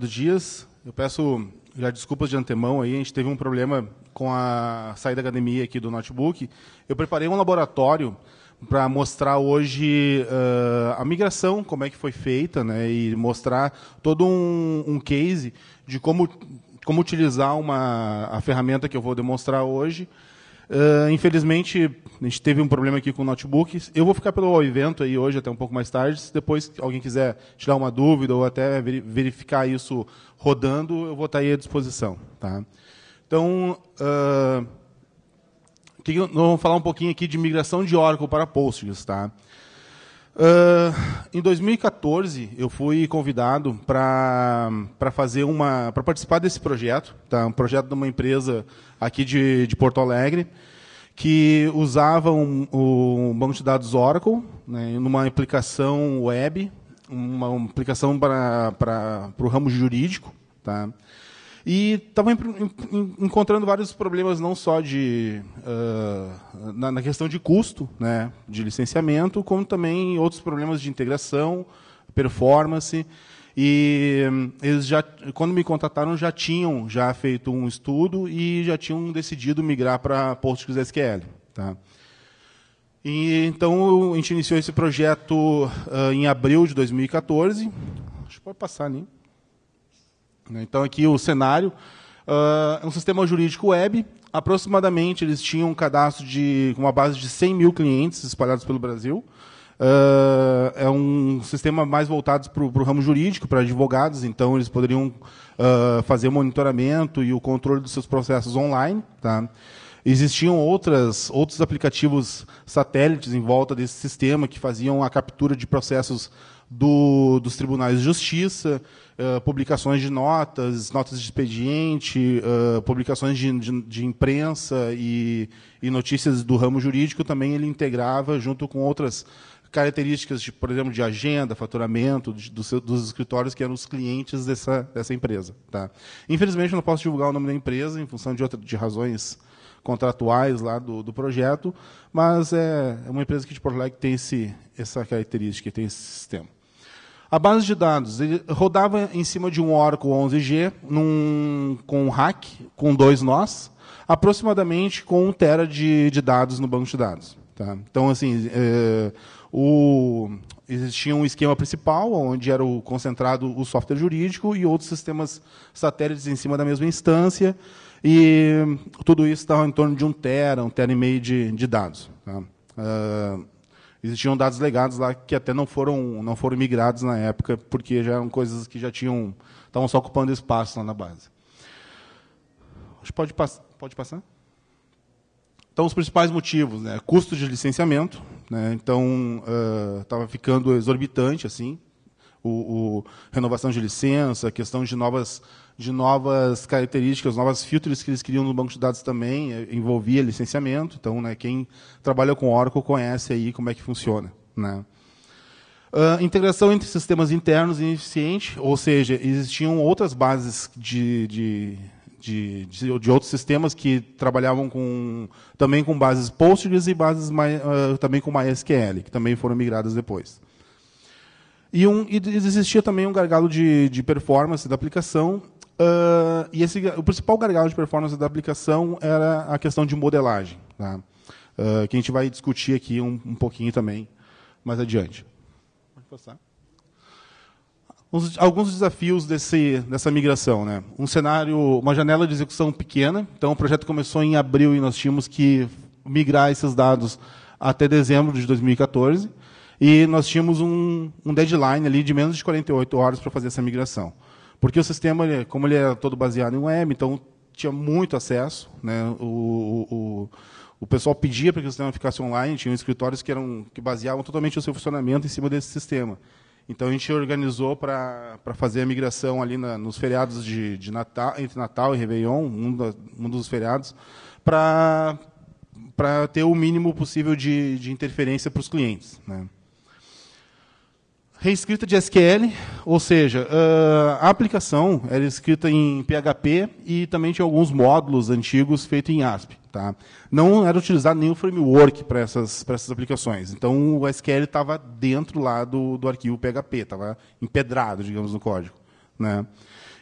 do Dias. Eu peço já desculpas de antemão aí, a gente teve um problema com a saída da academia aqui do notebook. Eu preparei um laboratório para mostrar hoje uh, a migração, como é que foi feita, né, e mostrar todo um, um case de como, como utilizar uma, a ferramenta que eu vou demonstrar hoje Uh, infelizmente, a gente teve um problema aqui com notebooks. Eu vou ficar pelo evento aí hoje até um pouco mais tarde. Se depois alguém quiser tirar uma dúvida ou até verificar isso rodando, eu vou estar aí à disposição. Tá? Então, uh, vamos falar um pouquinho aqui de migração de Oracle para Postgres. Tá? em 2014, eu fui convidado para fazer uma, para participar desse projeto, tá? Um projeto de uma empresa aqui de, de Porto Alegre que usava um, um banco de dados Oracle, né, numa aplicação web, uma aplicação para para o ramo jurídico, tá? E estava encontrando vários problemas, não só de, uh, na, na, questão de custo, né, de licenciamento, como também outros problemas de integração, performance. E hum, eles já, quando me contrataram, já tinham já feito um estudo e já tinham decidido migrar para PostgreSQL. Tá? E, então, a gente iniciou esse projeto uh, em abril de 2014. Acho que pode passar ali. Né? Né? Então, aqui o cenário. Ah, é um sistema jurídico web. Aproximadamente, eles tinham um cadastro de uma base de 100 mil clientes espalhados pelo Brasil. Uh, é um sistema mais voltado para o ramo jurídico, para advogados, então eles poderiam uh, fazer o monitoramento e o controle dos seus processos online. Tá? Existiam outras, outros aplicativos satélites em volta desse sistema que faziam a captura de processos do, dos tribunais de justiça, eh, publicações de notas, notas de expediente, uh, publicações de, de, de imprensa e, e, notícias do ramo jurídico, também ele integrava junto com outras características, de, tipo, por exemplo, de agenda, faturamento de, do seu, dos escritórios que eram os clientes dessa, dessa empresa. Tá? Infelizmente, não posso divulgar o nome da empresa em função de, outra, de razões contratuais lá do, do projeto, mas é, é uma empresa que de Porto Alegre tem esse, essa característica, tem esse sistema. A base de dados, ele rodava em cima de um Oracle 11G num, com um rack, com dois nós, aproximadamente com um tera de, de dados no banco de dados. Tá? Então, assim, é, o, existia um esquema principal, onde era o, concentrado o software jurídico e outros sistemas satélites em cima da mesma instância, e tudo isso estava em torno de um tera, um tera e meio de, de dados. Tá? Uh, existiam dados legados lá que até não foram não foram migrados na época porque já eram coisas que já tinham estavam só ocupando espaço lá na base. Acho pode pass pode passar. Então os principais motivos, né? Custo de licenciamento, né? Então estava ah, uh, ficando exorbitante assim o, o, renovação de licença, questão de novas, de novas características, novos filtros que eles queriam no banco de dados também, eh, envolvia licenciamento. Então, né, quem trabalha com Oracle conhece aí como é que funciona. Né? Uh, integração entre sistemas internos eficiente, ou seja, existiam outras bases de, de de, de, de, outros sistemas que trabalhavam com, também com bases Postgres e bases uh, também com MySQL, que também foram migradas depois. E, um, e existia também um gargalo de, de performance da aplicação. Uh, e esse, o principal gargalo de performance da aplicação era a questão de modelagem, tá? uh, que a gente vai discutir aqui um, um pouquinho também mais adiante. Pode passar alguns desafios desse, dessa migração. Né? Um cenário, uma janela de execução pequena. Então, o projeto começou em abril e nós tínhamos que migrar esses dados até dezembro de 2014. E nós tínhamos um, um deadline ali de menos de 48 horas para fazer essa migração. Porque o sistema, como ele era todo baseado em web, então tinha muito acesso. Né? O, o, o pessoal pedia para que o sistema ficasse online, tinha escritórios que, eram, que baseavam totalmente o seu funcionamento em cima desse sistema. Então a gente organizou para fazer a migração ali na, nos feriados de, de Natal, entre Natal e Réveillon, um, da, um dos feriados, para ter o mínimo possível de, de interferência para os clientes. Né? reescrita de SQL, ou seja, ah, a aplicação era escrita em PHP e também tinha alguns módulos antigos feitos em ASP. Tá? Não era utilizado nenhum framework para essas, essas aplicações. Então, o SQL estava dentro lá do, do arquivo PHP, estava empedrado, digamos, no código. Né?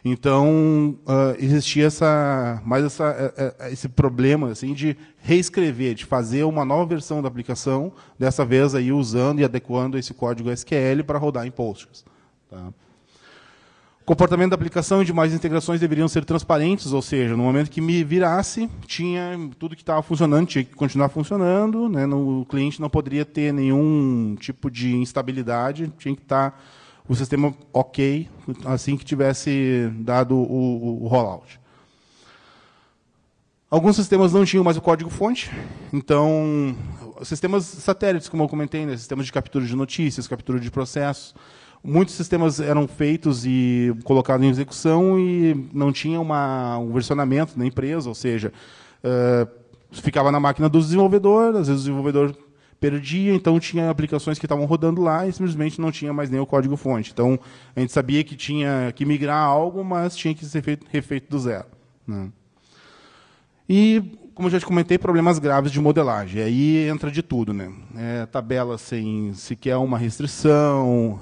Então, uh, existia essa, mais essa, uh, esse problema assim, de reescrever, de fazer uma nova versão da aplicação, dessa vez aí usando e adequando esse código SQL para rodar em Postgres. Tá? comportamento da aplicação e demais integrações deveriam ser transparentes, ou seja, no momento que me virasse, tinha tudo que estava funcionando, tinha que continuar funcionando, né? o cliente não poderia ter nenhum tipo de instabilidade, tinha que estar... Tá o sistema ok assim que tivesse dado o, o rollout. Alguns sistemas não tinham mais o código-fonte, então sistemas satélites, como eu comentei, né, sistemas de captura de notícias, captura de processos, muitos sistemas eram feitos e colocados em execução e não tinha uma, um versionamento na empresa, ou seja, uh, ficava na máquina do desenvolvedor, às vezes o desenvolvedor perdia, então tinha aplicações que estavam rodando lá e simplesmente não tinha mais nem o código fonte. Então a gente sabia que tinha que migrar algo, mas tinha que ser feito, refeito do zero. Né? E como eu já te comentei, problemas graves de modelagem. Aí entra de tudo, né? É, tabela sem sequer uma restrição,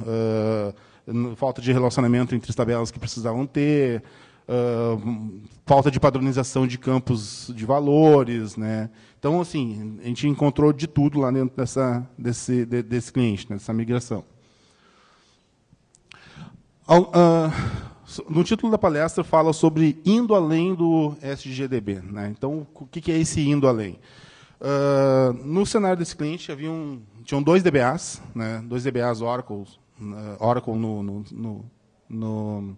uh, falta de relacionamento entre as tabelas que precisavam ter, uh, falta de padronização de campos de valores, né? Então, assim, a gente encontrou de tudo lá dentro dessa, desse, de, desse cliente, nessa né, migração. Ah, no título da palestra fala sobre indo além do SGDB. Né? Então, o que é esse indo além? Uh, no cenário desse cliente havia um, tinham dois DBAs, né, dois DBAs Oracle, uh, né? Oracle no, no, no, no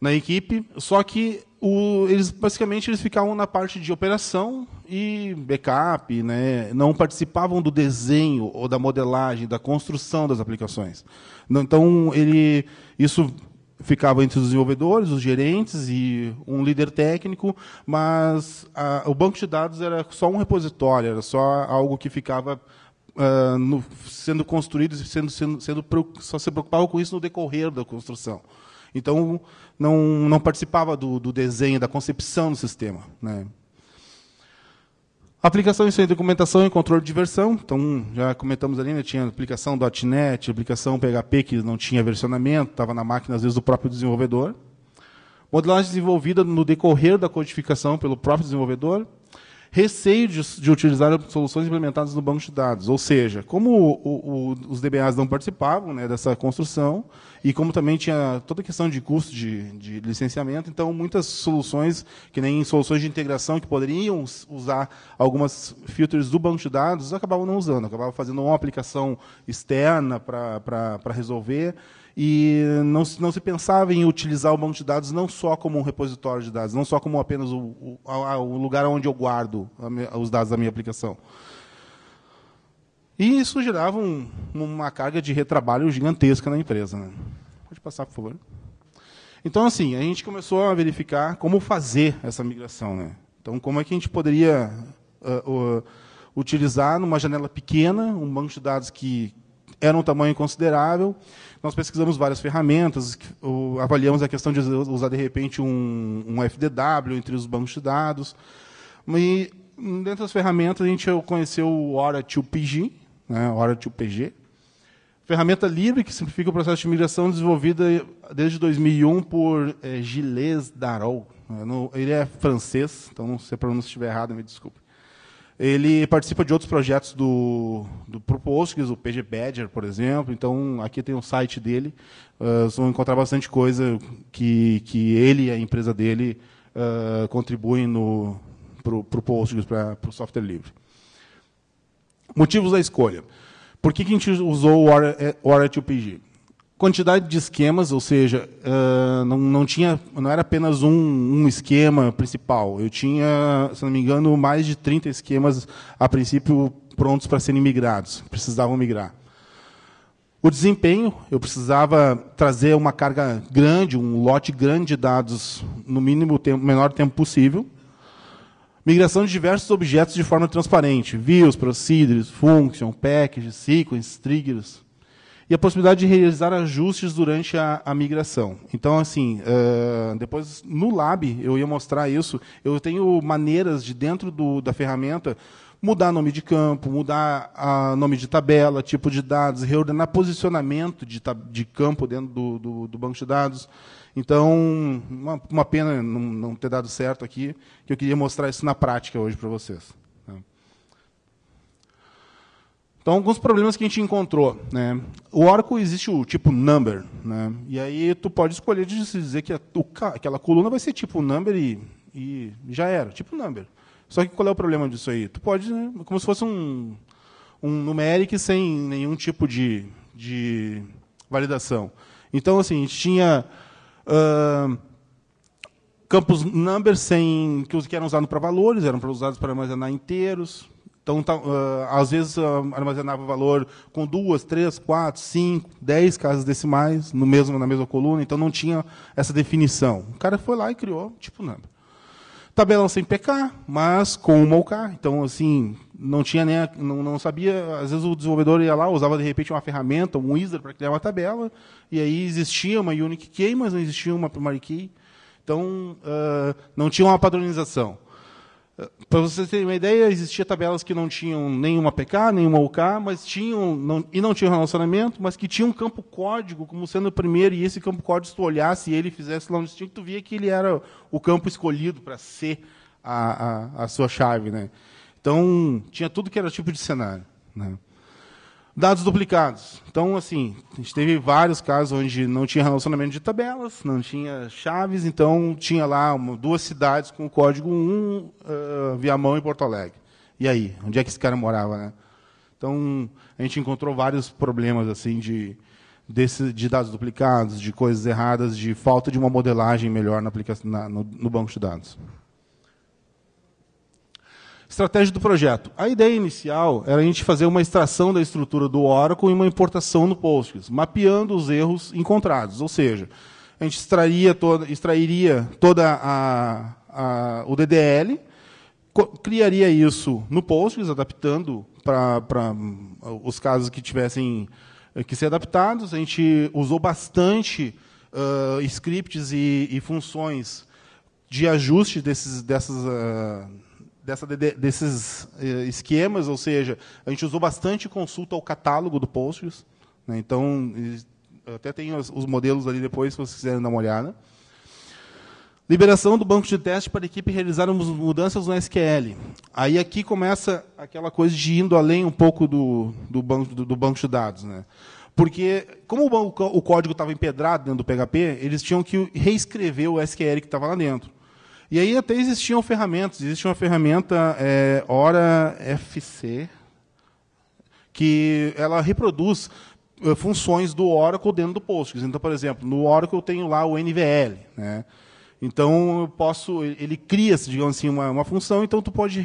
na equipe, só que o, eles basicamente eles ficavam na parte de operação e backup, né? não participavam do desenho ou da modelagem, da construção das aplicações. Então, ele, isso ficava entre os desenvolvedores, os gerentes e um líder técnico, mas a, o banco de dados era só um repositório, era só algo que ficava Uh, no, sendo construídos e sendo, sendo, sendo, sendo, só se preocupava com isso no decorrer da construção. Então, não, não participava do, do desenho, da concepção do sistema. Né? Aplicação em documentação e controle de versão. Então, já comentamos ali, né, tinha aplicação .NET, aplicação PHP que não tinha versionamento, estava na máquina, às vezes, do próprio desenvolvedor. Modelagem desenvolvida no decorrer da codificação pelo próprio desenvolvedor receio de, de utilizar soluções implementadas no banco de dados. Ou seja, como o, o, os DBAs não participavam né, dessa construção, e como também tinha toda a questão de custo de, de, licenciamento, então muitas soluções, que nem soluções de integração que poderiam usar algumas filters do banco de dados, acabavam não usando, acabavam fazendo uma aplicação externa para resolver e não, não se pensava em utilizar o banco de dados não só como um repositório de dados, não só como apenas o, o, o lugar onde eu guardo os dados da minha aplicação. E isso gerava um, uma carga de retrabalho gigantesca na empresa. Né? Pode passar, por favor. Então, assim, a gente começou a verificar como fazer essa migração. Né? Então, como é que a gente poderia uh, uh, utilizar, numa janela pequena, um banco de dados que era um tamanho considerável, nós pesquisamos várias ferramentas, avaliamos a questão de usar, de repente, um, um FDW entre os bancos de dados. E, dentro das ferramentas, a gente conheceu o Oracle 2 pg né, Hora2PG, ferramenta livre que simplifica o processo de migração desenvolvida desde 2001 por é, Gilles Darol. ele é francês, então se a pronúncia estiver errada, me desculpe. Ele participa de outros projetos do, do Propostgres, o PG Badger, por exemplo. Então, aqui tem o um site dele. Uh, vocês vão encontrar bastante coisa que, que ele e a empresa dele uh, contribuem para o Postgres, para o software livre. Motivos da escolha. Por que, que a gente usou o eh, Oracle PG? quantidade de esquemas, ou seja, uh, não, não, tinha, não era apenas um, um, esquema principal. Eu tinha, se não me engano, mais de 30 esquemas a princípio prontos para serem migrados, precisavam migrar. O desempenho, eu precisava trazer uma carga grande, um lote grande de dados no mínimo tempo, menor tempo possível. Migração de diversos objetos de forma transparente, views, procedures, functions, packages, sequence, triggers e a possibilidade de realizar ajustes durante a, a migração. Então, assim, uh, depois no lab eu ia mostrar isso. Eu tenho maneiras de dentro do, da ferramenta mudar nome de campo, mudar a ah, nome de tabela, tipo de dados, reordenar posicionamento de, de campo dentro do, do, do, banco de dados. Então, uma, uma pena não, não ter dado certo aqui, que eu queria mostrar isso na prática hoje para vocês. Então, alguns problemas que a gente encontrou. Né? O Oracle existe o tipo number, né? e aí tu pode escolher de dizer que a, o, aquela coluna vai ser tipo number e, e, já era, tipo number. Só que qual é o problema disso aí? Tu pode, né, como se fosse um, um numeric sem nenhum tipo de, de validação. Então, assim, a gente tinha uh, campos number sem, que eram usados para valores, eram usados para armazenar inteiros, então, tá, uh, às vezes, uh, armazenava valor com duas, três, quatro, cinco, dez casas decimais no mesmo, na mesma coluna, então não tinha essa definição. O cara foi lá e criou, tipo, não. Tabelão sem PK, mas com uma OK. Então, assim, não tinha nem. A, não, não sabia. Às vezes o desenvolvedor ia lá, usava de repente uma ferramenta, um wizard para criar uma tabela, e aí existia uma unique key, mas não existia uma primary key. Então, uh, não tinha uma padronização. Para vocês terem uma ideia, existia tabelas que não tinham nenhuma PK, nenhuma OK, mas tinham não, e não tinham relacionamento, mas que tinham um campo código como sendo o primeiro, e esse campo código, se tu olhasse e ele fizesse lá um distinto, tu via que ele era o campo escolhido para ser a, a, a, sua chave. Né? Então, tinha tudo que era tipo de cenário. Né? Dados duplicados. Então, assim, a gente teve vários casos onde não tinha relacionamento de tabelas, não tinha chaves, então tinha lá uma, duas cidades com o código 1, uh, eh, Viamão e Porto Alegre. E aí, onde é que esse cara morava, né? Então, a gente encontrou vários problemas assim de, desse, de dados duplicados, de coisas erradas, de falta de uma modelagem melhor na aplicação, na, no, no banco de dados. Estratégia do projeto. A ideia inicial era a gente fazer uma extração da estrutura do Oracle e uma importação no Postgres, mapeando os erros encontrados. Ou seja, a gente extrairia toda, extrairia toda a, a, o DDL, criaria isso no Postgres, adaptando para os casos que tivessem eh, que ser adaptados. A gente usou bastante uh, scripts e, e, funções de ajuste desses, dessas, uh, dessa, desses eh, esquemas, ou seja, a gente usou bastante consulta ao catálogo do Postgres. Né? Então, até tem os, os, modelos ali depois, se vocês quiserem dar uma olhada. Liberação do banco de teste para a equipe realizar mudanças no SQL. Aí aqui começa aquela coisa de indo além um pouco do, do, banco, do, do banco de dados. Né? Porque, como o, banco, o código estava empedrado dentro do PHP, eles tinham que reescrever o SQL que estava lá dentro. E aí até existiam ferramentas. Existe uma ferramenta, é, Hora FC, que ela reproduz eh, funções do Oracle dentro do Postgres. Então, por exemplo, no Oracle eu tenho lá o NVL, né? Então eu posso, ele cria, digamos assim, uma, uma função. Então tu pode,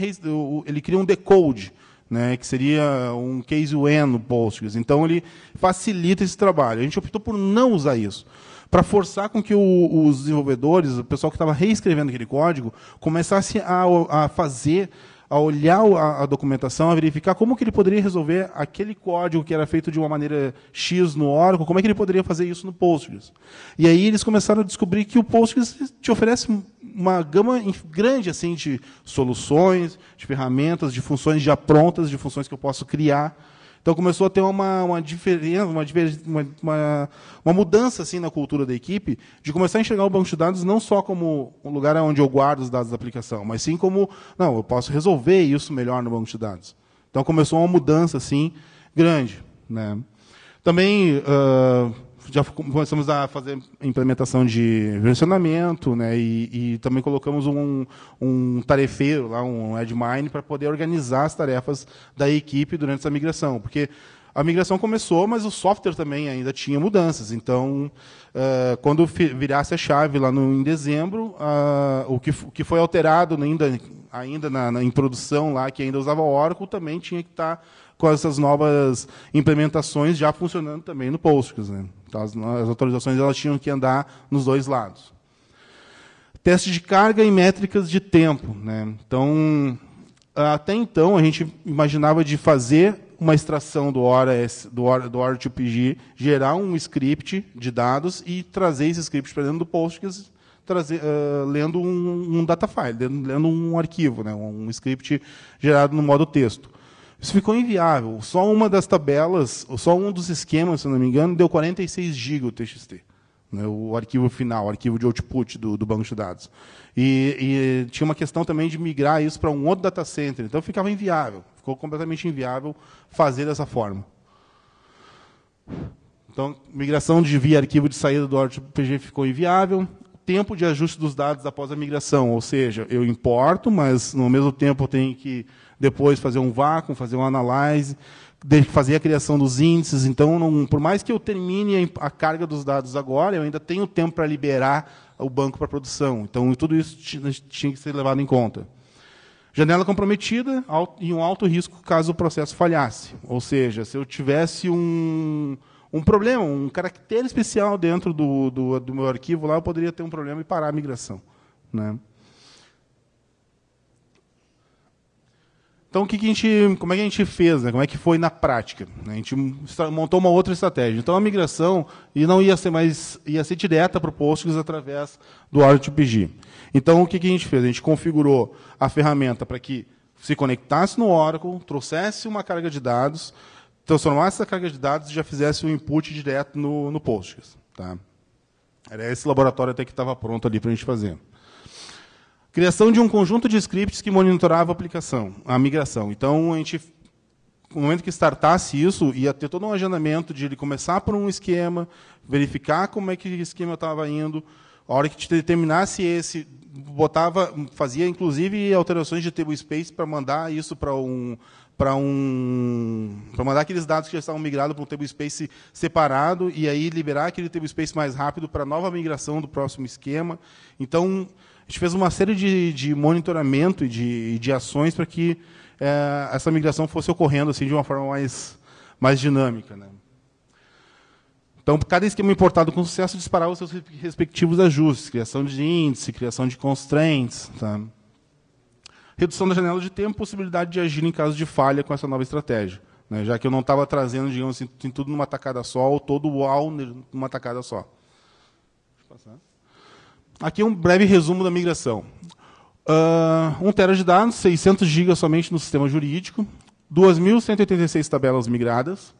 ele cria um decode né, que seria um case when no Postgres. Então, ele facilita esse trabalho. A gente optou por não usar isso, para forçar com que o, os desenvolvedores, o pessoal que estava reescrevendo aquele código, começasse a, a fazer a olhar a, a, documentação, a verificar como que ele poderia resolver aquele código que era feito de uma maneira X no Oracle, como é que ele poderia fazer isso no Postgres. E aí eles começaram a descobrir que o Postgres te oferece uma gama grande assim de soluções, de ferramentas, de funções já prontas, de funções que eu posso criar então começou a ter uma, uma diferença, uma, uma, uma, mudança assim na cultura da equipe, de começar a enxergar o banco de dados não só como um lugar onde eu guardo os dados da aplicação, mas sim como, não, eu posso resolver isso melhor no banco de dados. Então começou uma mudança assim grande, né? Também uh, já começamos a fazer implementação de versionamento, né? E, e também colocamos um, um tarefeiro lá, um admin, para poder organizar as tarefas da equipe durante essa migração, porque a migração começou, mas o software também ainda tinha mudanças. Então, uh, quando virasse a chave lá no, em dezembro, uh, o, que, o que foi alterado ainda, ainda na, na, em produção lá, que ainda usava Oracle, também tinha que estar tá com essas novas implementações já funcionando também no Postgres. Né? Então, as, as atualizações elas tinham que andar nos dois lados. Teste de carga e métricas de tempo. Né? Então, até então, a gente imaginava de fazer uma extração do hora do hora do hora PG, gerar um script de dados e trazer esse script para dentro do Postgres, trazer uh, lendo um, um data file, lendo, lendo um arquivo, né, um script gerado no modo texto. Isso ficou inviável. Só uma das tabelas, só um dos esquemas, se não me engano, deu 46 GB o TXT. Né, o arquivo final, o arquivo de output do, do banco de dados. E, e, tinha uma questão também de migrar isso para um outro data center. Então ficava inviável. Ficou completamente inviável fazer dessa forma. Então, migração de via arquivo de saída do OrtPG ficou inviável tempo de ajuste dos dados após a migração, ou seja, eu importo, mas no mesmo tempo eu tenho que depois fazer um vácuo, fazer uma análise, fazer a criação dos índices. Então, não, por mais que eu termine a carga dos dados agora, eu ainda tenho tempo para liberar o banco para produção. Então, tudo isso né, tinha que ser levado em conta. Janela comprometida e um alto risco caso o processo falhasse. Ou seja, se eu tivesse um, um problema, um caractere especial dentro do, do, do meu arquivo lá, eu poderia ter um problema e parar a migração. Né? Então, o que, que, a gente, como é que a gente fez, né? Como é que foi na prática? A gente montou uma outra estratégia. Então, a migração e não ia ser mais, ia ser direta para o Postgres através do Origin Então, o que, que, a gente fez? A gente configurou a ferramenta para que se conectasse no Oracle, trouxesse uma carga de dados, transformasse essa carga de dados e já fizesse o um input direto no, no Postgres, tá? Era esse laboratório até que estava pronto ali para a gente fazer. Criação de um conjunto de scripts que monitorava a aplicação, a migração. Então, a gente, no momento que startasse isso, ia ter todo um agendamento de ele começar por um esquema, verificar como é que o esquema estava indo, a hora que determinasse esse, botava, fazia inclusive alterações de table space para mandar isso para um para um para mandar aqueles dados que já estavam migrados para um table space separado e aí liberar aquele table space mais rápido para nova migração do próximo esquema. Então, a gente fez uma série de, de monitoramento e de, de ações para que é, essa migração fosse ocorrendo assim de uma forma mais, mais dinâmica. Né? Então, cada esquema importado com sucesso disparava os seus respectivos ajustes, criação de índice, criação de constraints. Tá? Redução da janela de tempo, possibilidade de agir em caso de falha com essa nova estratégia. Né? Já que eu não estava trazendo, digamos assim, tudo numa tacada só, ou todo o wow numa tacada só. Deixa eu passar. Aqui um breve resumo da migração. Uh, ah, 1 tera de dados, 600 gigas somente no sistema jurídico, 2.186 tabelas migradas,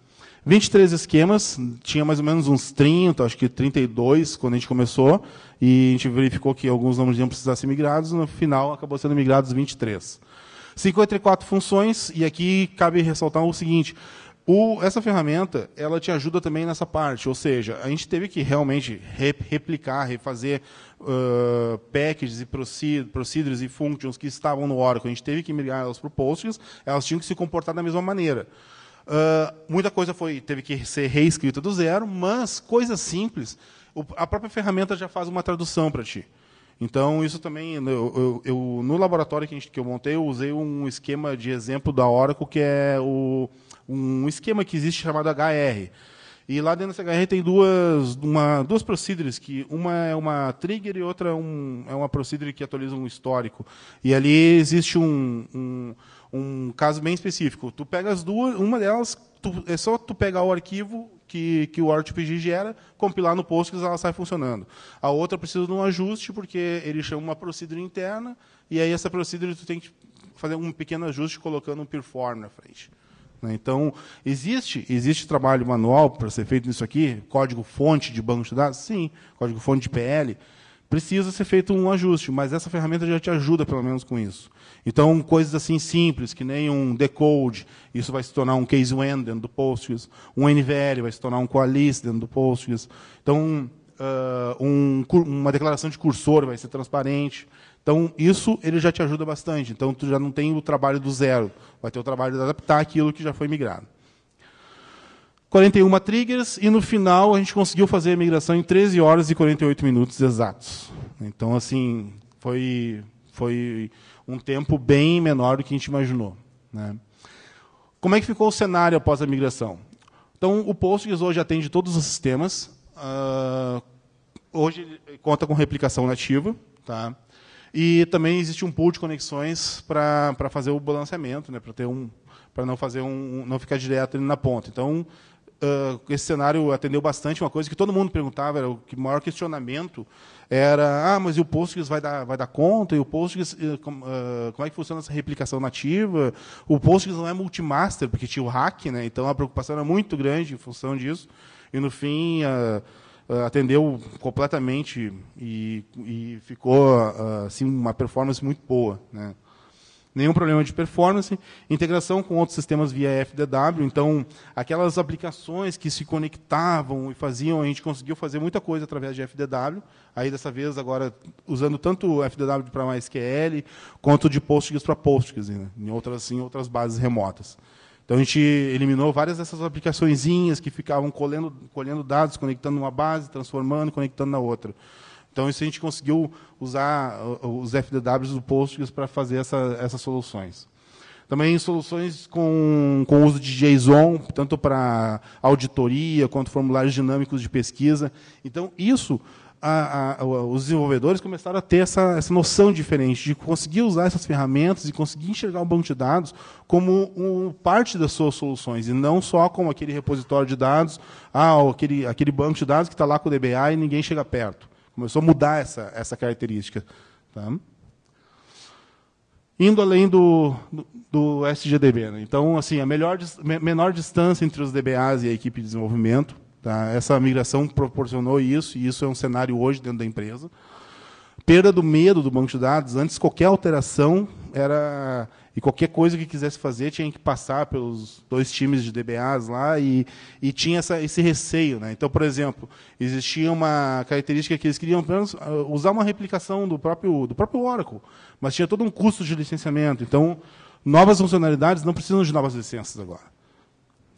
23 esquemas, tinha mais ou menos uns 30, acho que 32 quando a gente começou, e a gente verificou que alguns não iam precisar ser migrados, no final acabou sendo migrados 23. 54 funções, e aqui cabe ressaltar o seguinte, o, essa ferramenta ela te ajuda também nessa parte, ou seja, a gente teve que realmente replicar, refazer uh, packages e procedures e functions que estavam no Oracle. A gente teve que migrar elas para o Postgres, elas tinham que se comportar da mesma maneira. Uh, muita coisa foi, teve que ser reescrita do zero, mas coisas simples, a própria ferramenta já faz uma tradução para ti. Então, isso também, né, eu, eu, eu, no laboratório que, gente, que eu montei, eu usei um esquema de exemplo da Oracle que é o um esquema que existe chamado HR. E lá dentro dessa HR tem duas, uma, duas procedures, que uma é uma trigger e outra é, um, é uma procedure que atualiza um histórico. E ali existe um, um, um caso bem específico. Tu pega as duas, uma delas, tu, é só tu pegar o arquivo que, que o ArtPG gera, compilar no Postgres, ela sai funcionando. A outra precisa de um ajuste, porque ele chama uma procedure interna, e aí essa procedure tu tem que fazer um pequeno ajuste colocando um perform na frente. Né? Então, existe, existe trabalho manual para ser feito nisso aqui? Código-fonte de banco de dados? Sim. Código-fonte de PL? Precisa ser feito um ajuste, mas essa ferramenta já te ajuda, pelo menos, com isso. Então, coisas assim simples, que nem um decode, isso vai se tornar um case when dentro do Postgres, um NVL vai se tornar um coalesce dentro do Postgres. Então, uh, um, uma declaração de cursor vai ser transparente. Então, isso ele já te ajuda bastante. Então, tu já não tem o trabalho do zero. Vai ter o trabalho de adaptar aquilo que já foi migrado. 41 triggers e no final a gente conseguiu fazer a migração em 13 horas e 48 minutos exatos. Então, assim, foi, foi um tempo bem menor do que a gente imaginou. Né? Como é que ficou o cenário após a migração? Então, o Postgres hoje atende todos os sistemas. Uh, hoje ele conta com replicação nativa. Tá? E também existe um pool de conexões para fazer o balanceamento, né, para ter um para não fazer um não ficar direto na ponta. Então, uh, esse cenário atendeu bastante uma coisa que todo mundo perguntava, era o que maior questionamento era, ah, mas e o Postgres vai dar, vai dar conta? E o Postgres, uh, como é que funciona essa replicação nativa? O Postgres não é multimaster, porque tinha o hack, né? então a preocupação era muito grande em função disso. E, no fim, uh, ah, atendeu completamente e, e ficou ah, assim uma performance muito boa, né? Nenhum problema de performance, integração com outros sistemas via FDW, então aquelas aplicações que se conectavam e faziam, a gente conseguiu fazer muita coisa através de FDW, aí dessa vez agora usando tanto FDW para MySQL quanto de Postgres para Postgres, né? em outras em outras bases remotas. Então a gente eliminou várias dessas aplicaçõezinhas que ficavam colhendo, colhendo dados, conectando numa base, transformando, conectando na outra. Então isso a gente conseguiu usar uh, uh, os FDWs do Postgres para fazer essa, essas soluções. Também soluções com, com uso de JSON, tanto para auditoria quanto formulários dinâmicos de pesquisa. Então isso a, a, os desenvolvedores começaram a ter essa, essa noção diferente, de conseguir usar essas ferramentas e conseguir enxergar o banco de dados como um, parte das suas soluções, e não só como aquele repositório de dados, ah, aquele, aquele banco de dados que está lá com o DBA e ninguém chega perto. Começou a mudar essa, essa característica. Tá? indo além do, do, do SGDB. Né? Então, assim, a melhor, menor distância entre os DBAs e a equipe de desenvolvimento, Tá? Essa migração proporcionou isso, e isso é um cenário hoje dentro da empresa. Perda do medo do banco de dados, antes qualquer alteração era. E qualquer coisa que quisesse fazer tinha que passar pelos dois times de DBAs lá e, e tinha essa, esse receio. Né? Então, por exemplo, existia uma característica que eles queriam menos, ah, usar uma replicação do próprio, do próprio Oracle, mas tinha todo um custo de licenciamento. Então, novas funcionalidades não precisam de novas licenças agora.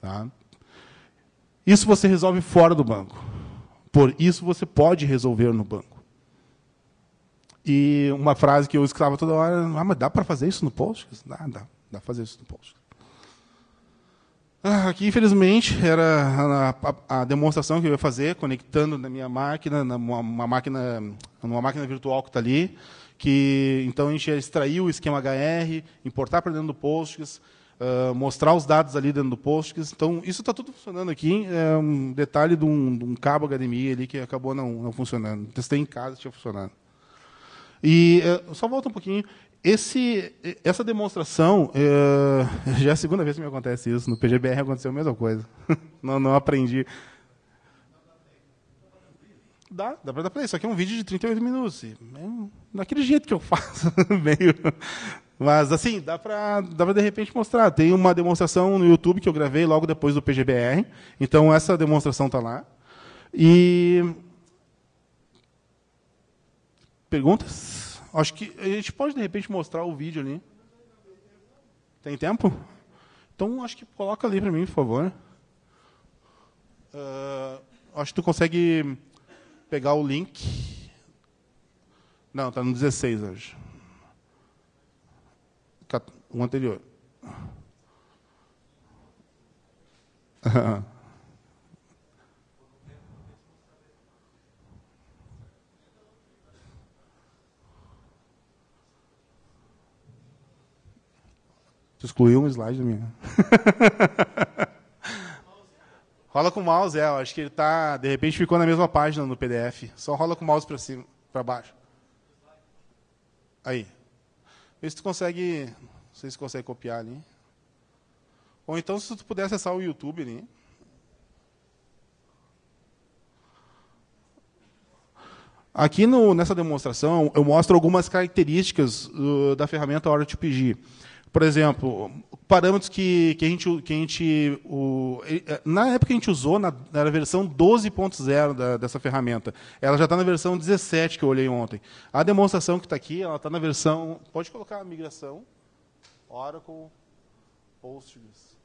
Tá? Isso você resolve fora do banco. Por isso você pode resolver no banco. E uma frase que eu escrava toda hora, ah, mas dá para fazer isso no post? Dá, dá, dá para fazer isso no post. Ah, aqui, infelizmente, era a, a, a, demonstração que eu ia fazer, conectando na minha máquina, numa máquina, numa máquina virtual que está ali, que então a gente ia extrair o esquema HR, importar para dentro do Postgres, Uh, mostrar os dados ali dentro do post. Então, isso está tudo funcionando aqui. É um detalhe de um, de um cabo HDMI ali que acabou não, não funcionando. Testei em casa e tinha funcionado. E uh, só volta um pouquinho. Esse, eh, essa demonstração, uh, já é a segunda vez que me acontece isso. No PGBR aconteceu a mesma coisa. não, não aprendi. Dá, dá para dar play. Isso aqui é um vídeo de 38 minutos. daquele jeito que eu faço. meio mas assim, dá para dá pra de repente mostrar. Tem uma demonstração no YouTube que eu gravei logo depois do PGBR. Então essa demonstração está lá. E. Perguntas? Acho que a gente pode de repente mostrar o vídeo ali. Tem tempo? Então acho que coloca ali para mim, por favor. Uh, acho que tu consegue pegar o link. Não, tá no 16 hoje. O anterior. Tu excluiu um slide minha. rola com o mouse, é. Eu acho que ele tá. De repente ficou na mesma página no PDF. Só rola com o mouse para cima, para baixo. Aí. Vê se tu consegue. Não sei se consegue copiar ali. Ou então, se tu puder acessar o YouTube ali. Aqui no, nessa demonstração, eu mostro algumas características uh, da ferramenta OrtPG. Por exemplo, parâmetros que, que a gente. Que a gente o, eh, na época a gente usou, na, na versão 12.0 dessa ferramenta. Ela já está na versão 17 que eu olhei ontem. A demonstração que está aqui, ela está na versão. Pode colocar a migração. Oracle Postgres.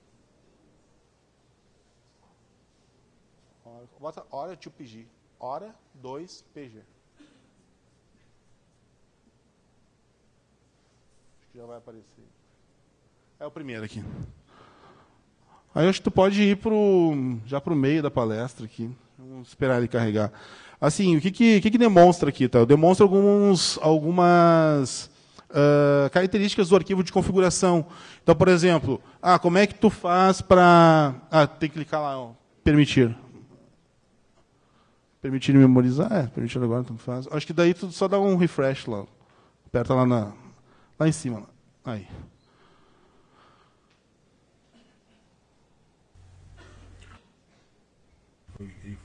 Oracle, bota hora pg Hora 2PG. Acho que já vai aparecer. É o primeiro aqui. Aí acho que tu pode ir pro, já para o meio da palestra aqui. Vamos esperar ele carregar. Assim, o que, que, que, que demonstra aqui? Tá? Demonstra alguns, algumas uh, características do arquivo de configuração. Então, por exemplo, ah, como é que tu faz para... Ah, tem que clicar lá, ó, permitir. Permitir memorizar? É, permitir agora, tanto faz. Acho que daí tu só dá um refresh lá. Aperta lá, na, lá em cima. Lá. Aí.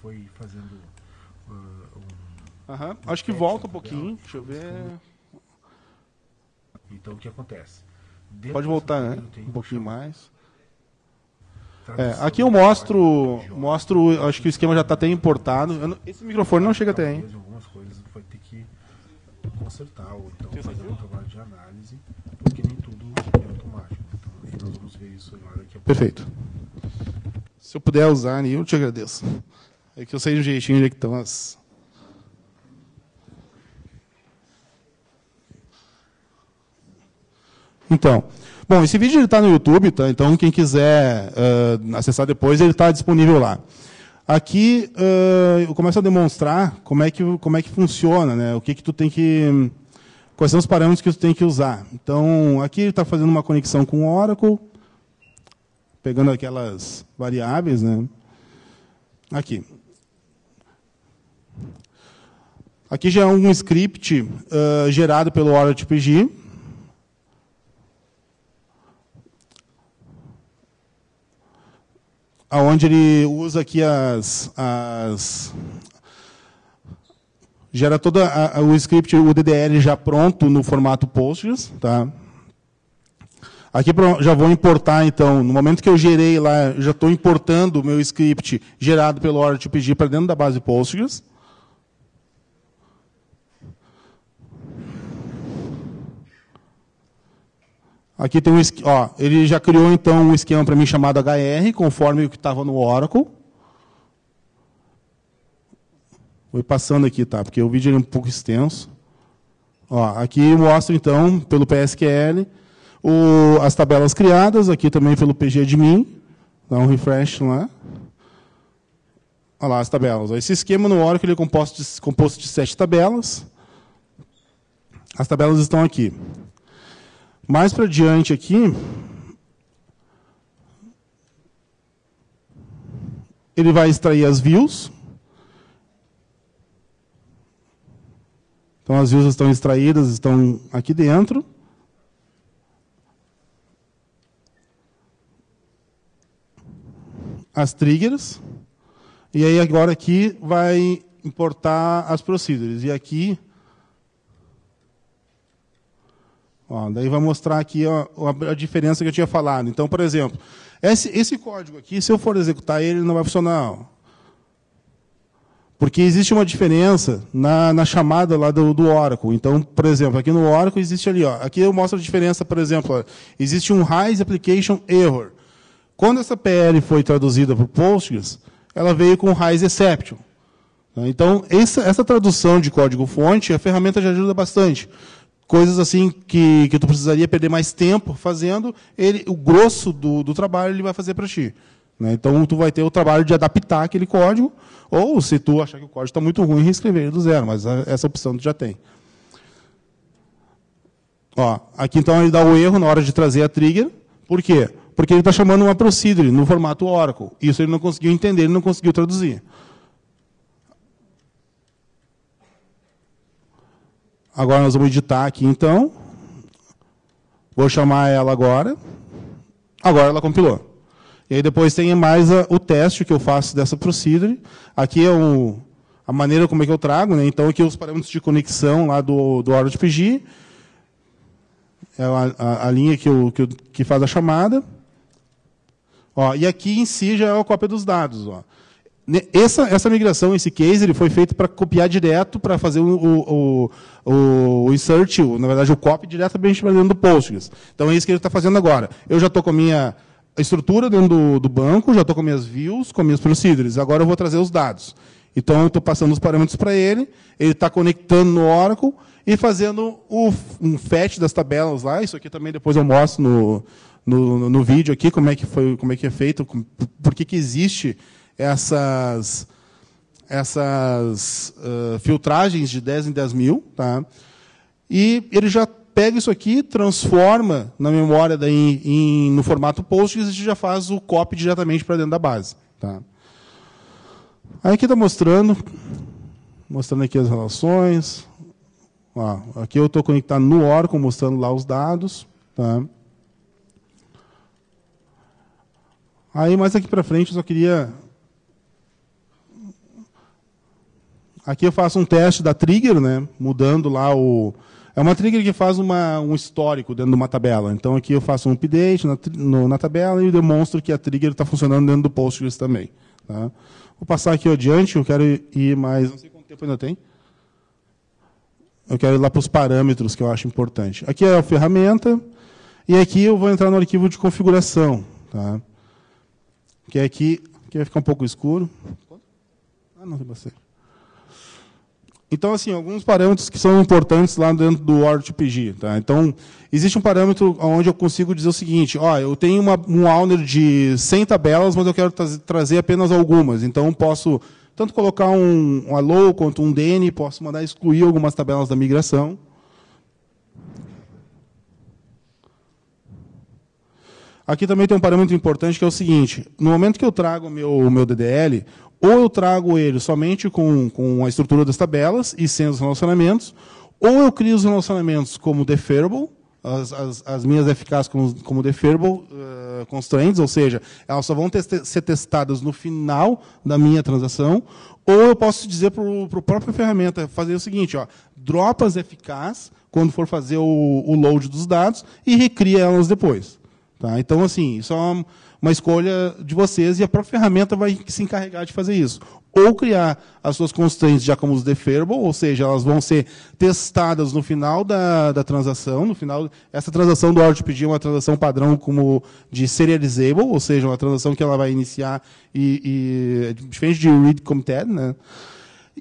foi fazendo uh, um, uhum. um Acho que volta um pouquinho, deixa eu ver. Então o que acontece? Dentro Pode voltar, né? Um pouquinho mais. É, aqui eu mostro, mostro, acho que o esquema já está até importado. Não, esse microfone não chega até, hein? Algumas coisas vai ter que consertar ou então fazer um trabalho de análise, porque nem tudo é automático. Então, nós vamos ver isso agora daqui a pouco. Perfeito. Se eu puder usar, né, eu te agradeço. É que eu sei de um jeitinho onde é que estão as. Então, bom, esse vídeo está no YouTube, tá? então quem quiser uh, acessar depois, ele está disponível lá. Aqui uh, eu começo a demonstrar como é que, como é que funciona, né? o que, que tu tem que... Quais são os parâmetros que tu tem que usar. Então, aqui ele está fazendo uma conexão com o Oracle, pegando aquelas variáveis. Né? Aqui. Aqui já é um script uh, gerado pelo OraTPG. Onde ele usa aqui as, as gera todo a, a, o script, o DDL já pronto no formato Postgres. Tá? Aqui já vou importar, então, no momento que eu gerei lá, já estou importando o meu script gerado pelo OraTPG para dentro da base Postgres. Aqui tem um, ó, ele já criou então um esquema para mim chamado HR, conforme o que estava no Oracle. Vou passando aqui, tá? Porque o vídeo é um pouco extenso. Ó, aqui mostra então pelo PSQL o, as tabelas criadas, aqui também pelo PGAdmin. Dá um refresh lá. Olha lá as tabelas. Esse esquema no Oracle é composto de, composto de sete tabelas. As tabelas estão aqui. Mais para diante aqui, ele vai extrair as views. Então as views estão extraídas, estão aqui dentro. As triggers. E aí agora aqui vai importar as procedures. E aqui Ó, daí vai mostrar aqui ó, a, diferença que eu tinha falado. Então, por exemplo, esse, esse código aqui, se eu for executar ele, não vai funcionar. Ó. Porque existe uma diferença na, na chamada lá do, do, Oracle. Então, por exemplo, aqui no Oracle existe ali, ó, aqui eu mostro a diferença, por exemplo, ó, existe um Rise Application Error. Quando essa PL foi traduzida para o Postgres, ela veio com Rise Exception. Então, essa, essa tradução de código-fonte, a ferramenta já ajuda bastante coisas assim que, que tu precisaria perder mais tempo fazendo, ele, o grosso do, do trabalho ele vai fazer para ti. Né? Então, tu vai ter o trabalho de adaptar aquele código, ou se tu achar que o código está muito ruim, reescrever ele do zero, mas a, essa opção tu já tem. Ó, aqui, então, ele dá o erro na hora de trazer a trigger. Por quê? Porque ele está chamando uma procedure no formato Oracle. Isso ele não conseguiu entender, ele não conseguiu traduzir. Agora nós vamos editar aqui, então. Vou chamar ela agora. Agora ela compilou. E aí depois tem mais a, ah, o teste que eu faço dessa procedure. Aqui é o, a maneira como é que eu trago. Né? Então aqui é os parâmetros de conexão lá do, do OrderJPG. É a, a, a linha que, eu, que, eu, que, faz a chamada. Ó, e aqui em si já é a cópia dos dados. Ó essa, essa migração, esse case, ele foi feito para copiar direto, para fazer o, o, o, insert, o, na verdade, o copy direto para dentro do Postgres. Então, é isso que ele está fazendo agora. Eu já estou com a minha estrutura dentro do, do banco, já estou com minhas views, com minhas procedures. Agora eu vou trazer os dados. Então, eu estou passando os parâmetros para ele, ele está conectando no Oracle e fazendo o, um fetch das tabelas lá. Isso aqui também depois eu mostro no, no, no vídeo aqui, como é que, foi, como é, que é feito, por que, que existe essas, essas uh, filtragens de 10 em 10 mil. Tá? E ele já pega isso aqui, transforma na memória daí, em, no formato post e a gente já faz o copy diretamente para dentro da base. Tá? Aí aqui está mostrando, mostrando aqui as relações. Ó, aqui eu estou conectado no Oracle, mostrando lá os dados. Tá? Aí mais aqui para frente eu só queria Aqui eu faço um teste da trigger, né? mudando lá o... É uma trigger que faz uma, um histórico dentro de uma tabela. Então aqui eu faço um update na, no, na tabela e demonstro que a trigger está funcionando dentro do Postgres também. Tá? Vou passar aqui adiante, eu quero ir mais... Não sei quanto tempo ainda tem. Eu quero ir lá para os parâmetros que eu acho importante. Aqui é a ferramenta, e aqui eu vou entrar no arquivo de configuração. Tá? Que aqui, aqui vai ficar um pouco escuro. Ah, não, tem bastante. Então, assim, alguns parâmetros que são importantes lá dentro do WordPG. Tá? Então, existe um parâmetro onde eu consigo dizer o seguinte, ó, eu tenho uma, um owner de 100 tabelas, mas eu quero tra trazer apenas algumas. Então, posso tanto colocar um, um allow quanto um DN, posso mandar excluir algumas tabelas da migração. Aqui também tem um parâmetro importante que é o seguinte: no momento que eu trago o meu, meu DDL, ou eu trago ele somente com, com a estrutura das tabelas e sem os relacionamentos, ou eu crio os relacionamentos como deferable, as, as, as minhas eficazes como, como deferable uh, constraints, ou seja, elas só vão ser testadas no final da minha transação, ou eu posso dizer para a própria ferramenta fazer o seguinte, ó, dropa as eficazes quando for fazer o, o load dos dados e recria elas depois. Tá? Então, assim, isso é uma, uma escolha de vocês e a própria ferramenta vai se encarregar de fazer isso. Ou criar as suas constantes já como os deferable, ou seja, elas vão ser testadas no final da, da transação, no final, essa transação do Audit pedir é uma transação padrão como de serializable, ou seja, uma transação que ela vai iniciar e, e é diferente de read committed, né?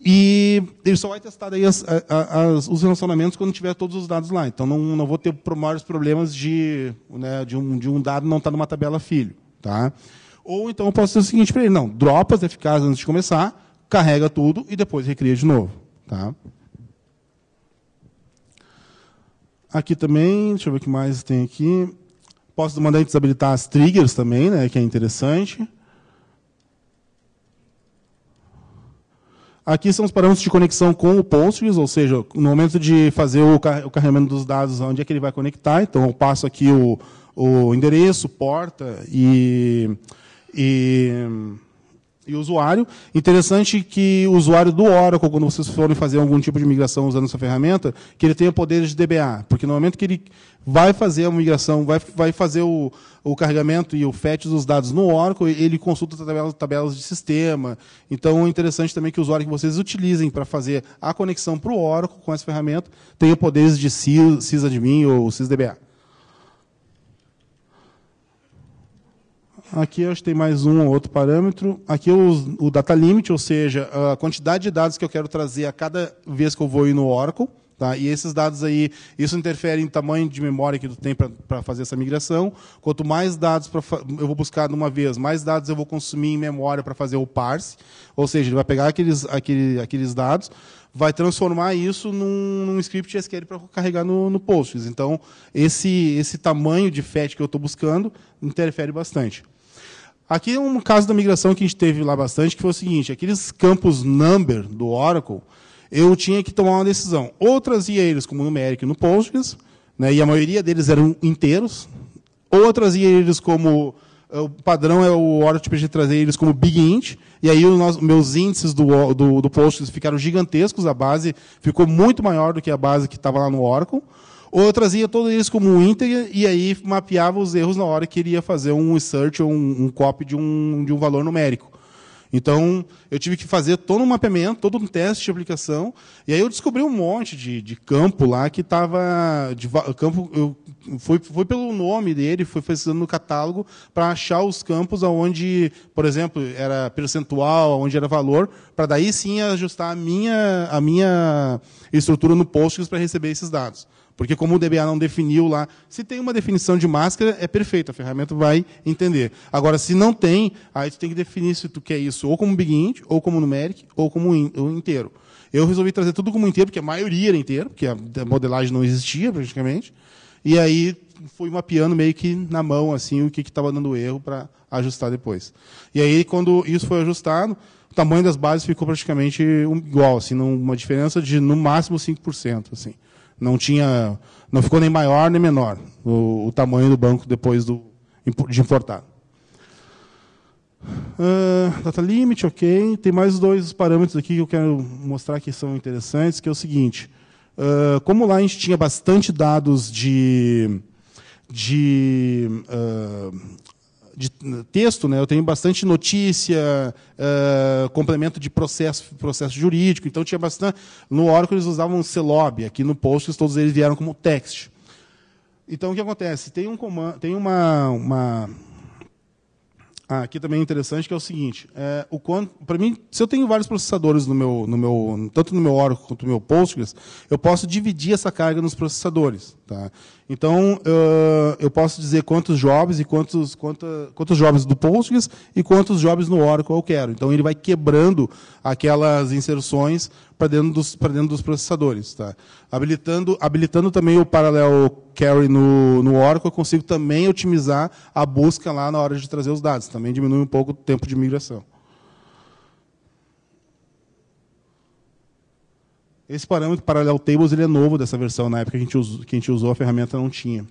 E ele só vai testar daí as, as, os relacionamentos quando tiver todos os dados lá. Então não, não vou ter maiores problemas de, né, de, um, de um dado não estar tá numa tabela filho. Tá? Ou então eu posso dizer o seguinte para ele, não, dropa as eficazes antes de começar, carrega tudo e depois recria de novo. Tá? Aqui também, deixa eu ver o que mais tem aqui. Posso mandar desabilitar as triggers também, né, que é interessante. Aqui são os parâmetros de conexão com o Postgres, ou seja, no momento de fazer o, o carregamento dos dados, onde é que ele vai conectar. Então, eu passo aqui o, o endereço, porta e, e, e usuário. Interessante que o usuário do Oracle, quando vocês forem fazer algum tipo de migração usando essa ferramenta, que ele tenha poderes de DBA, porque no momento que ele vai fazer a migração, vai, vai fazer o, o carregamento e o fetch dos dados no Oracle, ele consulta tabelas, tabelas de sistema. Então, é interessante também que o usuário que vocês utilizem para fazer a conexão para o Oracle com essa ferramenta tenha poderes de sysadmin ou sysdba. Aqui eu tem mais um ou outro parâmetro. Aqui eu, o data limit, ou seja, a quantidade de dados que eu quero trazer a cada vez que eu vou ir no Oracle. Tá? E esses dados aí, isso interfere em tamanho de memória que tu tem para fazer essa migração. Quanto mais dados pra, eu vou buscar de uma vez, mais dados eu vou consumir em memória para fazer o parse. Ou seja, ele vai pegar aqueles, aquele, aqueles dados, vai transformar isso num, num script SQL para carregar no, no Postgres. Então, esse, esse tamanho de fetch que eu estou buscando interfere bastante. Aqui é um caso da migração que a gente teve lá bastante, que foi o seguinte, aqueles campos number do Oracle, eu tinha que tomar uma decisão. Ou trazia eles como numérico no Postgres, né, e a maioria deles eram inteiros, ou trazia eles como... Eh, o padrão é o OratePG trazer eles como big int, e aí os meus índices do, do, do Postgres ficaram gigantescos, a base ficou muito maior do que a base que estava lá no Oracle, ou eu trazia todos eles como íntegra e aí mapeava os erros na hora que iria fazer um search ou um, um copy de um, de um valor numérico. Então, eu tive que fazer todo um mapeamento, todo um teste de aplicação, e aí eu descobri um monte de, de campo lá que estava. campo, eu fui, fui pelo nome dele, fui pesquisando no catálogo para achar os campos onde, por exemplo, era percentual, onde era valor, para daí sim ajustar a minha, a minha estrutura no Postgres para receber esses dados. Porque como o DBA não definiu lá, se tem uma definição de máscara, é perfeito, a ferramenta vai entender. Agora, se não tem, aí tu tem que definir se tu quer isso ou como BigInt, ou como numeric, ou como inteiro. Eu resolvi trazer tudo como inteiro, porque a maioria era inteiro, porque a modelagem não existia praticamente. E aí fui mapeando meio que na mão assim o que estava dando erro para ajustar depois. E aí quando isso foi ajustado, o tamanho das bases ficou praticamente igual, assim, uma diferença de no máximo 5%, assim. Não tinha, não ficou nem maior nem menor o, o tamanho do banco depois do, de importado. Uh, ah, data limit, ok. Tem mais dois parâmetros aqui que eu quero mostrar que são interessantes, que é o seguinte. Uh, como lá a gente tinha bastante dados de, de uh, de eh, texto, né, eu tenho bastante notícia, uh, complemento de processo, processo jurídico, então tinha bastante. No Oracle eles usavam CELOB, aqui no Postgres todos eles vieram como text. Então o que acontece? Tem, um comando, tem uma. uma ah, aqui também é interessante que é o seguinte: é, o para mim, se eu tenho vários processadores no meu, no meu, tanto no meu Oracle quanto no meu Postgres, eu posso dividir essa carga nos processadores, tá? Então, eu posso dizer quantos jobs e quantos, quantos, quantos jobs do Postgres e quantos jobs no Oracle eu quero. Então, ele vai quebrando aquelas inserções para dentro dos, para dentro dos processadores. Tá? Habilitando, habilitando também o paralelo carry no, no Oracle, eu consigo também otimizar a busca lá na hora de trazer os dados. Também diminui um pouco o tempo de migração. Esse parâmetro Parallel Tables ele é novo dessa versão. Na época que a gente usou, que a, gente usou a ferramenta não tinha.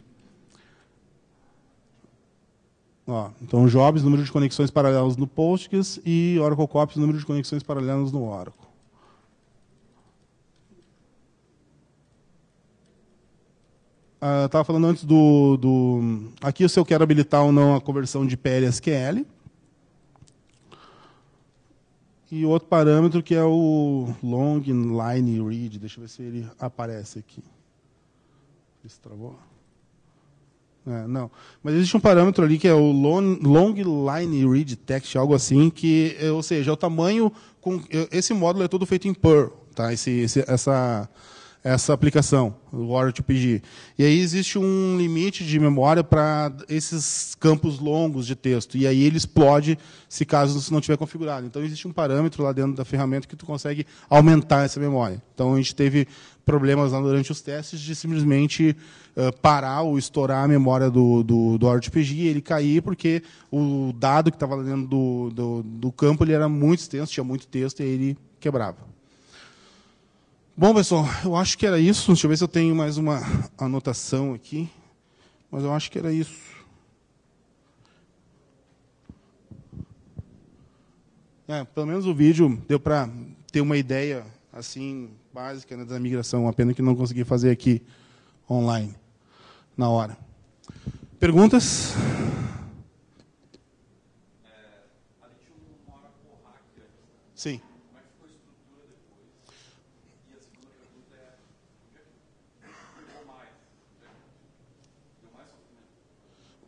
Ó, então, jobs, número de conexões paralelas no Postgres e Oracle Copies, número de conexões paralelas no Oracle. Ah, Estava falando antes do, do... Aqui, se eu quero habilitar ou não a conversão de PLSQL. E outro parâmetro que é o long line read. Deixa eu ver se ele aparece aqui. Isso travou? É, não. Mas existe um parâmetro ali que é o long, long line read text, algo assim, que, é, ou seja, é o tamanho com é, esse módulo é todo feito em Perl, tá? Esse, esse essa essa aplicação, o Warrior 2 PG. E aí existe um limite de memória para esses campos longos de texto, e aí ele explode se caso não tiver configurado. Então existe um parâmetro lá dentro da ferramenta que tu consegue aumentar essa memória. Então a gente teve problemas lá durante os testes de simplesmente uh, parar ou estourar a memória do, do, do RPG e ele cair porque o dado que estava dentro do, do, do campo ele era muito extenso, tinha muito texto e aí ele quebrava. Bom, pessoal, eu acho que era isso. Deixa eu ver se eu tenho mais uma anotação aqui. Mas eu acho que era isso. É, pelo menos o vídeo deu para ter uma ideia assim básica né, da migração, apenas que não consegui fazer aqui online na hora. Perguntas? É, né? Sim.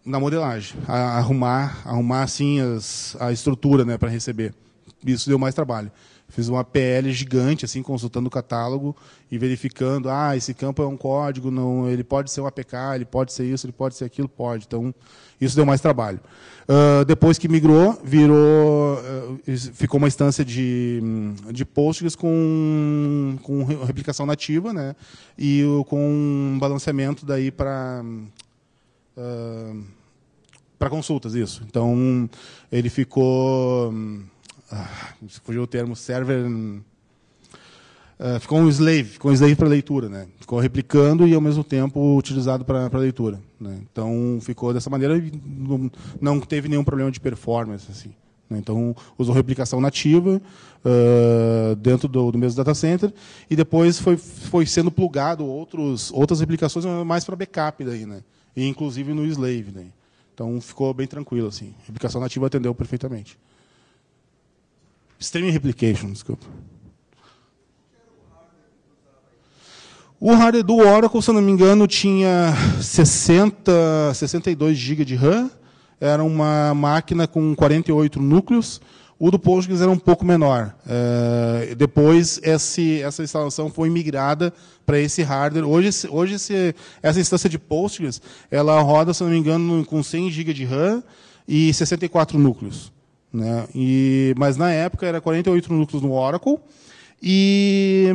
na modelagem, a arrumar, arrumar assim as, a estrutura, né, para receber. Isso deu mais trabalho. Fiz uma PL gigante, assim, consultando o catálogo e verificando, ah, esse campo é um código, não, ele pode ser um APK, ele pode ser isso, ele pode ser aquilo, pode. Então, isso deu mais trabalho. Uh, depois que migrou, virou, uh, ficou uma instância de, de Postgres com, com replicação nativa, né? E com um balanceamento daí para... Uh, para consultas, isso. Então, ele ficou. Hum, ah, fugiu o termo server. Uh, ficou um slave, ficou um slave para leitura, né? Ficou replicando e ao mesmo tempo utilizado para leitura, né? Então ficou dessa maneira e não, não teve nenhum problema de performance assim. Né? Então usou replicação nativa uh, dentro do, do, mesmo data center e depois foi foi sendo plugado outros outras replicações mais para backup daí, né? E inclusive no slave, né? Então ficou bem tranquilo assim. Replicação nativa atendeu perfeitamente. Streaming replication, desculpa. O hardware do Oracle, se não me engano, tinha 60, 62 GB de RAM. Era uma máquina com 48 núcleos. O do Postgres era um pouco menor. É, depois, esse, essa instalação foi migrada para esse hardware. Hoje, hoje esse, essa instância de Postgres, ela roda, se não me engano, com 100 GB de RAM e 64 núcleos. Né? E, mas, na época, era 48 núcleos no Oracle e,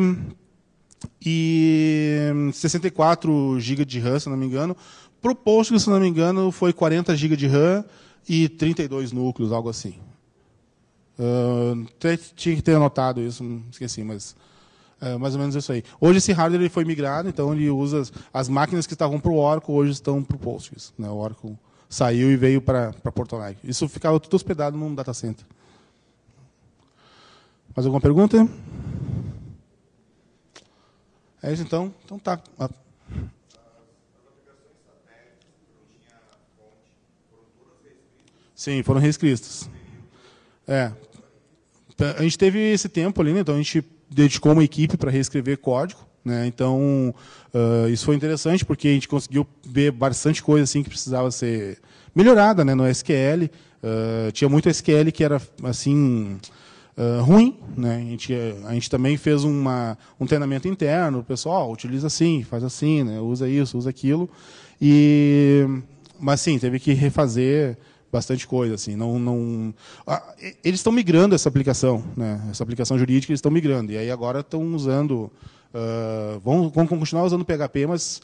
e 64 GB de RAM, se não me engano. Para o Postgres, se não me engano, foi 40 GB de RAM e 32 núcleos, algo assim. Uh, tinha que ter anotado isso, hum, esqueci, mas é mais ou menos isso aí. Hoje esse hardware ele foi migrado, então ele usa as máquinas que estavam para o Oracle, hoje estão para o Postgres. Né? O Oracle saiu e veio para Porto Alegre. Isso ficava tudo hospedado num data center. Mais alguma pergunta? É isso então? Então tá. Ah. Sim, foram reescritas. É. Tá, a gente teve esse tempo ali, né? então a gente dedicou uma equipe para reescrever código. Né? Então, uh, isso foi interessante, porque a gente conseguiu ver bastante coisa assim, que precisava ser melhorada né? no SQL. Uh, ah, tinha muito SQL que era assim uh, ruim. Né? A, gente, a gente também fez uma, um treinamento interno, o pessoal oh, utiliza assim, faz assim, né? usa isso, usa aquilo. E, mas sim, teve que refazer bastante coisa assim não não ah, eles estão migrando essa aplicação né essa aplicação jurídica eles estão migrando e aí agora estão usando uh, vão, vão continuar usando PHP mas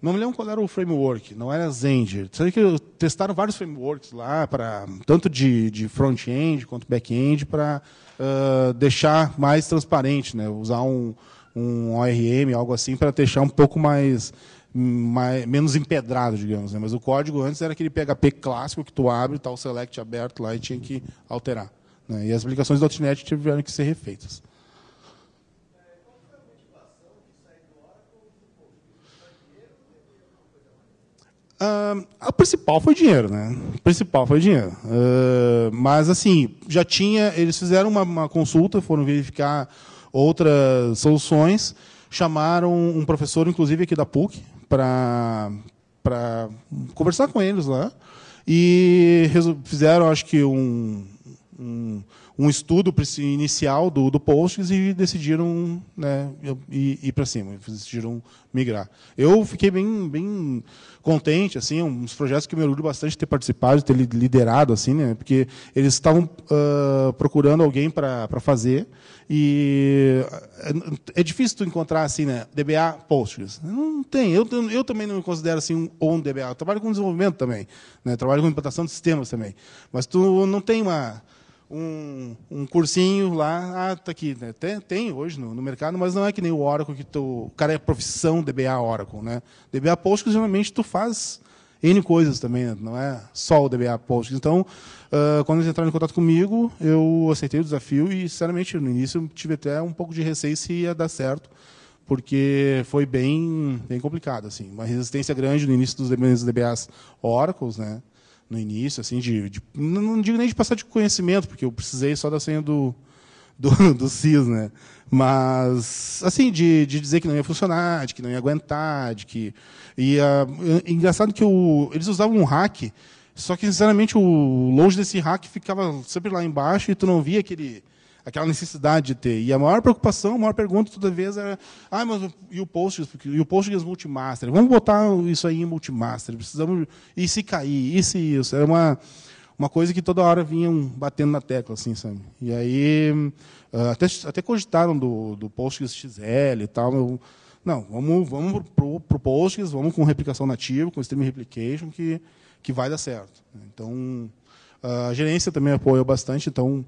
não me lembro qual era o framework não era Zend sei que testaram vários frameworks lá para tanto de, de front-end quanto back-end para uh, ah, deixar mais transparente né usar um um ORM algo assim para deixar um pouco mais mais, menos empedrado, digamos. Né? Mas o código antes era aquele PHP clássico que tu abre, está o select aberto lá e tinha que alterar. Né? E as aplicações do .NET tiveram que ser refeitas. Uh, ah, a principal foi dinheiro, né? A principal foi dinheiro. Uh, mas, assim, já tinha. Eles fizeram uma, uma, consulta, foram verificar outras soluções, chamaram um professor, inclusive aqui da PUC, para conversar com eles lá. E fizeram, acho que, um, um um estudo inicial do, do Postgres e decidiram né, ir, ir para cima, decidiram migrar. Eu fiquei bem, bem contente, assim, é uns projetos que me orgulho bastante de ter participado, de ter liderado, assim, né, porque eles estavam uh, procurando alguém para fazer e é, é difícil tu encontrar assim, né, DBA Postgres. Não tem, eu, eu também não me considero assim um, um DBA, eu trabalho com desenvolvimento também, né, trabalho com implantação de sistemas também, mas tu não tem uma um, um cursinho lá, ah, tá aqui, né? tem, tem, hoje no, no, mercado, mas não é que nem o Oracle, que tu, o cara é profissão DBA Oracle. Né? DBA Postgres, geralmente, tu faz N coisas também, né? não é só o DBA Postgres. Então, uh, quando eles entraram em contato comigo, eu aceitei o desafio e, sinceramente, no início tive até um pouco de receio se ia dar certo, porque foi bem, bem complicado, assim, uma resistência grande no início dos DBAs Oracles, né? no início, assim, de, de, não digo nem de passar de conhecimento, porque eu precisei só da senha do, do, do CIS, né? Mas, assim, de, de dizer que não ia funcionar, de que não ia aguentar, de que. E, uh, engraçado que o, eles usavam um hack, só que, sinceramente, o longe desse hack ficava sempre lá embaixo e tu não via aquele aquela necessidade de ter. E a maior preocupação, a maior pergunta toda vez era: ah, mas e o Postgres? E o Postgres Multimaster? Vamos botar isso aí em Multimaster. Precisamos. E se cair? E se isso? Era uma, uma coisa que toda hora vinham batendo na tecla, assim, sabe? E aí. Ah, até, até cogitaram do, do Postgres XL e tal. não, vamos, vamos para o Postgres, vamos com replicação nativa, com stream replication, que, que vai dar certo. Então, ah, a gerência também apoiou bastante, então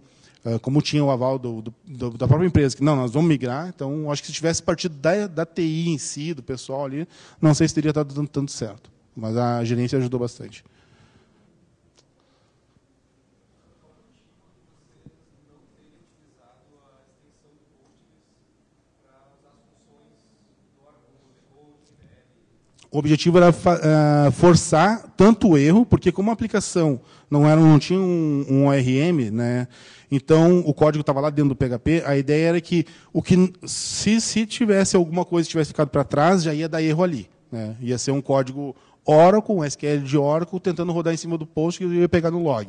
ah, como tinha o aval do, do, da própria empresa, que não, nós vamos migrar. Então, acho que se tivesse partido da, da TI em si, do pessoal ali, não sei se teria dado tanto, tanto certo. Mas a gerência ajudou bastante. O objetivo era ah, forçar tanto o erro, porque como a aplicação não, era, não tinha um, um ORM, né, então, o código estava lá dentro do PHP. A ideia era que, o que se, se tivesse alguma coisa que tivesse ficado para trás, já ia dar erro ali. Né? Ia ser um código Oracle, um SQL de Oracle, tentando rodar em cima do post e ia pegar no log.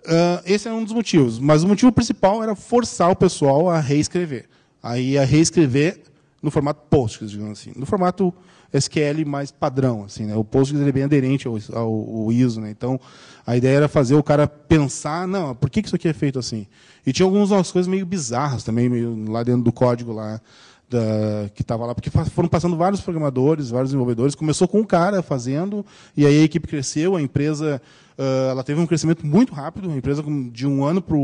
Uh, esse é um dos motivos. Mas o motivo principal era forçar o pessoal a reescrever. Aí a reescrever no formato Postgres, digamos assim, no formato SQL mais padrão, assim, né? O Postgres é bem aderente ao, ao, ao ISO, né? Então, a ideia era fazer o cara pensar, não, por que isso aqui é feito assim? E tinha algumas coisas meio bizarras também, meio lá dentro do código lá da, que estava lá, porque foram passando vários programadores, vários desenvolvedores. Começou com um cara fazendo, e aí a equipe cresceu, a empresa uh, ela teve um crescimento muito rápido, a empresa de um ano para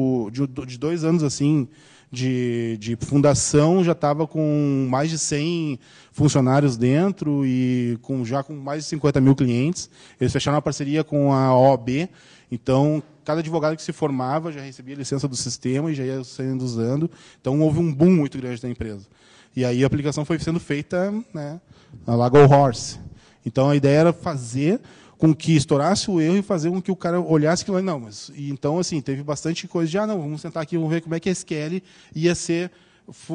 de dois anos assim de, de fundação já estava com mais de 100 funcionários dentro e com, já com mais de 50 mil clientes. Eles fecharam uma parceria com a OAB, então cada advogado que se formava já recebia licença do sistema e já ia sendo usando. Então houve um boom muito grande da empresa. E aí a aplicação foi sendo feita né, na Lago Horse. Então a ideia era fazer com que estourasse o erro e fazer com que o cara olhasse que não, mas então assim teve bastante coisa de ah não, vamos sentar aqui, vamos ver como é que a SQL ia ser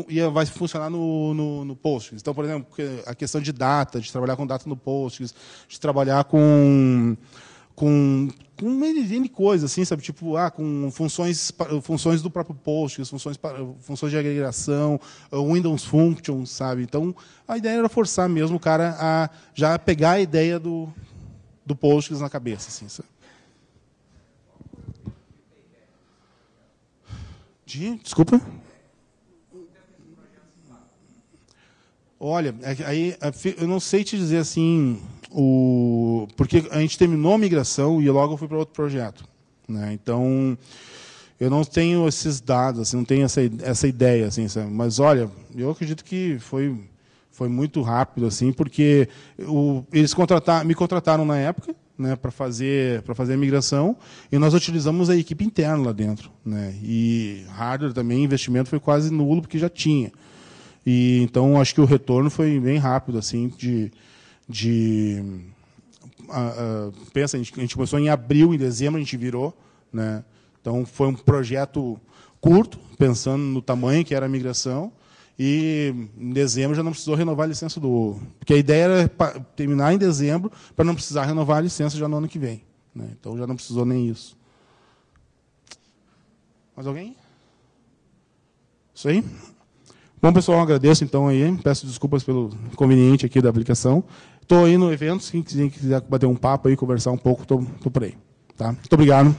ia, vai funcionar no, no, no Postgres. Então, por exemplo, a questão de data, de trabalhar com data no Postgres, de trabalhar com com com de coisas, assim, sabe? Tipo, ah, com funções, funções do próprio Postgres, funções, funções de agregação, Windows Functions, sabe? Então, a ideia era forçar mesmo o cara a já pegar a ideia do, do Postgres na cabeça. Assim, De, desculpa? Olha, é aí é, eu não sei te dizer assim, o porque a gente terminou a migração e logo eu fui para outro projeto, né? Então eu não tenho esses dados, assim, não tenho essa essa ideia assim, sabe? mas olha, eu acredito que foi foi muito rápido, assim, porque o, eles contratar, me contrataram na época, né, para fazer para fazer a migração e nós utilizamos a equipe interna lá dentro, né? E hardware também investimento foi quase nulo porque já tinha. E então acho que o retorno foi bem rápido assim de de a, a, pensa a gente, a gente, começou em abril, em dezembro a gente virou, né? Então foi um projeto curto pensando no tamanho que era a migração e em dezembro já não precisou renovar a licença do. Porque a ideia era terminar em dezembro para não precisar renovar a licença já no ano que vem. Né? Então já não precisou nem isso. Mais alguém? Isso aí? Bom, pessoal, agradeço então aí. Peço desculpas pelo inconveniente aqui da aplicação. Estou aí no evento, se quem quiser bater um papo aí, conversar um pouco, estou por aí. Tá? Muito obrigado.